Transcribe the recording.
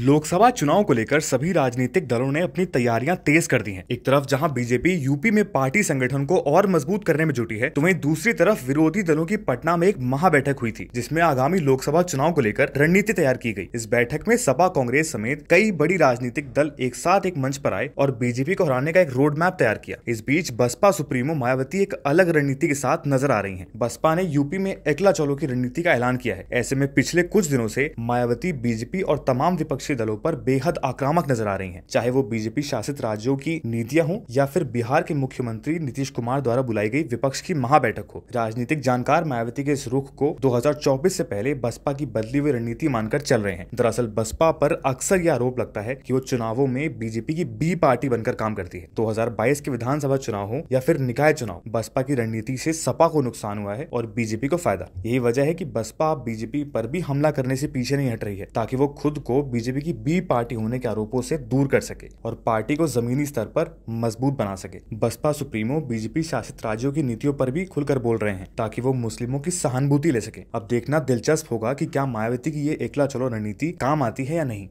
लोकसभा चुनाव को लेकर सभी राजनीतिक दलों ने अपनी तैयारियां तेज कर दी हैं। एक तरफ जहां बीजेपी यूपी में पार्टी संगठन को और मजबूत करने में जुटी है तो वहीं दूसरी तरफ विरोधी दलों की पटना में एक महाबैठक हुई थी जिसमें आगामी लोकसभा चुनाव को लेकर रणनीति तैयार की गई इस बैठक में सपा कांग्रेस समेत कई बड़ी राजनीतिक दल एक साथ एक मंच पर आए और बीजेपी को हराने का एक रोड मैप तैयार किया इस बीच बसपा सुप्रीमो मायावती एक अलग रणनीति के साथ नजर आ रही है बसपा ने यूपी में एकला चौलो की रणनीति का ऐलान किया है ऐसे में पिछले कुछ दिनों ऐसी मायावती बीजेपी और तमाम विपक्ष विपक्षी दलों पर बेहद आक्रामक नजर आ रही हैं चाहे वो बीजेपी शासित राज्यों की नीतियां हो या फिर बिहार के मुख्यमंत्री नीतीश कुमार द्वारा बुलाई गई विपक्ष की महाबैठक हो राजनीतिक जानकार मायावती के इस रुख को दो से पहले बसपा की बदली हुई रणनीति मानकर चल रहे हैं दरअसल बसपा पर अक्सर यह आरोप लगता है की वो चुनावों में बीजेपी की बी पार्टी बनकर काम करती है दो के विधानसभा चुनाव हो या फिर निकाय चुनाव बसपा की रणनीति से सपा को नुकसान हुआ है और बीजेपी को फायदा यही वजह है की बसपा बीजेपी पर भी हमला करने से पीछे नहीं हट रही है ताकि वो खुद को बीजेपी बीजेपी की बी पार्टी होने के आरोपों से दूर कर सके और पार्टी को जमीनी स्तर पर मजबूत बना सके बसपा सुप्रीमो बीजेपी शासित राज्यों की नीतियों पर भी खुलकर बोल रहे हैं ताकि वो मुस्लिमों की सहानुभूति ले सके अब देखना दिलचस्प होगा की क्या मायावती की ये एकला चलो रणनीति काम आती है या नहीं